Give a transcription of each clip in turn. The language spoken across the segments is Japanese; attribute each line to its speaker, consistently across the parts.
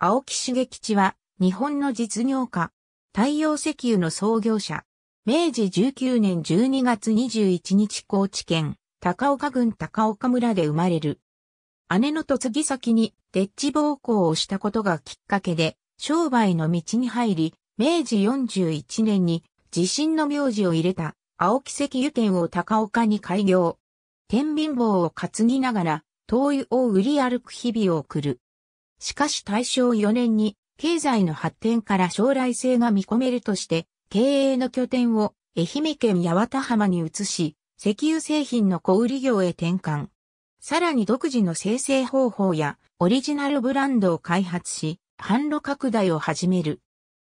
Speaker 1: 青木茂吉は、日本の実業家、太陽石油の創業者、明治19年12月21日高知県、高岡郡高岡村で生まれる。姉の嫁ぎ先に、デッチ暴行をしたことがきっかけで、商売の道に入り、明治41年に、地震の名字を入れた、青木石油店を高岡に開業。天秤棒を担ぎながら、灯油を売り歩く日々を送る。しかし大正4年に経済の発展から将来性が見込めるとして、経営の拠点を愛媛県八幡浜に移し、石油製品の小売業へ転換。さらに独自の生成方法やオリジナルブランドを開発し、販路拡大を始める。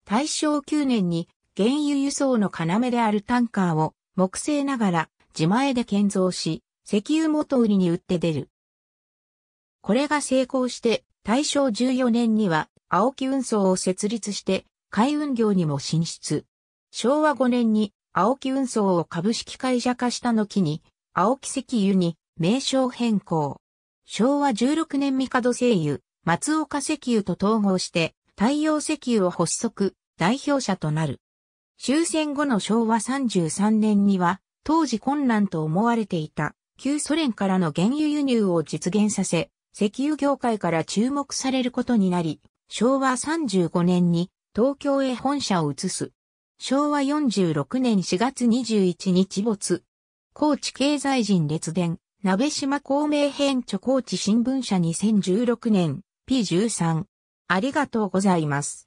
Speaker 1: 大正9年に原油輸送の要であるタンカーを木製ながら自前で建造し、石油元売りに売って出る。これが成功して大正14年には青木運送を設立して海運業にも進出。昭和5年に青木運送を株式会社化したのきに青木石油に名称変更。昭和16年角製油、松岡石油と統合して太陽石油を発足、代表者となる。終戦後の昭和33年には当時困難と思われていた旧ソ連からの原油輸入を実現させ、石油業界から注目されることになり、昭和35年に東京へ本社を移す。昭和46年4月21日没。高知経済人列伝、鍋島公明編著高知新聞社2016年 P13。ありがとうございます。